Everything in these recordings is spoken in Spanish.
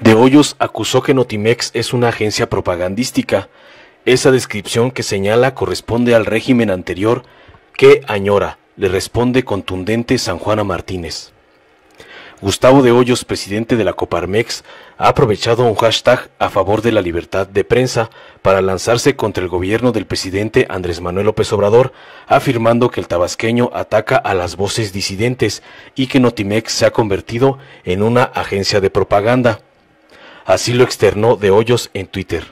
De Hoyos acusó que Notimex es una agencia propagandística. Esa descripción que señala corresponde al régimen anterior que añora, le responde contundente San Juana Martínez. Gustavo de Hoyos, presidente de la Coparmex, ha aprovechado un hashtag a favor de la libertad de prensa para lanzarse contra el gobierno del presidente Andrés Manuel López Obrador, afirmando que el tabasqueño ataca a las voces disidentes y que Notimex se ha convertido en una agencia de propaganda. Así lo externó de Hoyos en Twitter.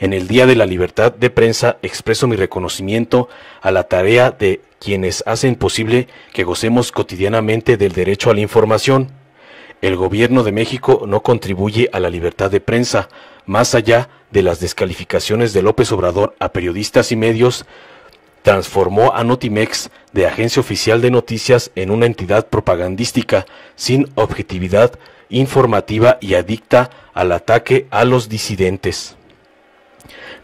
En el Día de la Libertad de Prensa expreso mi reconocimiento a la tarea de quienes hacen posible que gocemos cotidianamente del derecho a la información. El gobierno de México no contribuye a la libertad de prensa, más allá de las descalificaciones de López Obrador a periodistas y medios, transformó a Notimex de agencia oficial de noticias en una entidad propagandística sin objetividad informativa y adicta al ataque a los disidentes.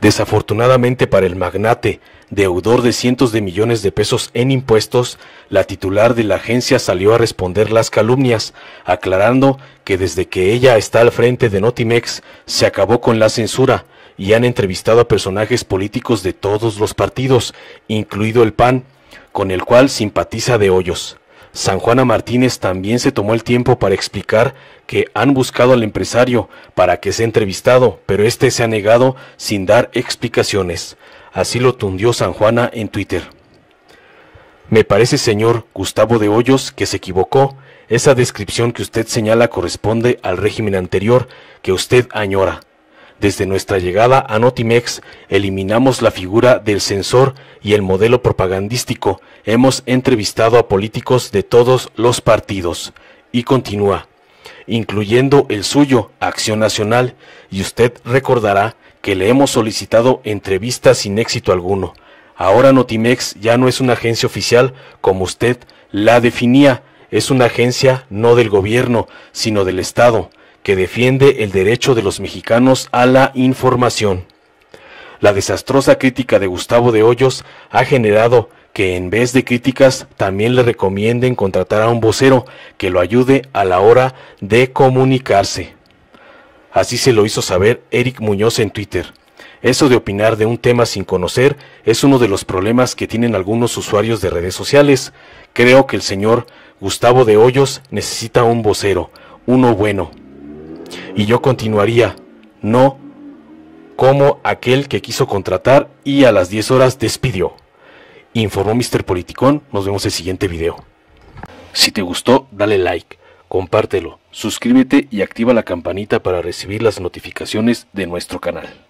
Desafortunadamente para el magnate, deudor de cientos de millones de pesos en impuestos, la titular de la agencia salió a responder las calumnias, aclarando que desde que ella está al frente de Notimex se acabó con la censura, y han entrevistado a personajes políticos de todos los partidos, incluido el PAN, con el cual simpatiza de hoyos. San Juana Martínez también se tomó el tiempo para explicar que han buscado al empresario para que sea entrevistado, pero este se ha negado sin dar explicaciones. Así lo tundió San Juana en Twitter. Me parece, señor Gustavo de Hoyos, que se equivocó. Esa descripción que usted señala corresponde al régimen anterior que usted añora. Desde nuestra llegada a Notimex, eliminamos la figura del censor y el modelo propagandístico. Hemos entrevistado a políticos de todos los partidos. Y continúa, incluyendo el suyo, Acción Nacional, y usted recordará que le hemos solicitado entrevistas sin éxito alguno. Ahora Notimex ya no es una agencia oficial como usted la definía, es una agencia no del gobierno, sino del Estado que defiende el derecho de los mexicanos a la información. La desastrosa crítica de Gustavo de Hoyos ha generado que en vez de críticas también le recomienden contratar a un vocero que lo ayude a la hora de comunicarse. Así se lo hizo saber Eric Muñoz en Twitter. Eso de opinar de un tema sin conocer es uno de los problemas que tienen algunos usuarios de redes sociales. Creo que el señor Gustavo de Hoyos necesita un vocero, uno bueno y yo continuaría, no como aquel que quiso contratar y a las 10 horas despidió. Informó Mr. Politicón, nos vemos en el siguiente video. Si te gustó, dale like, compártelo, suscríbete y activa la campanita para recibir las notificaciones de nuestro canal.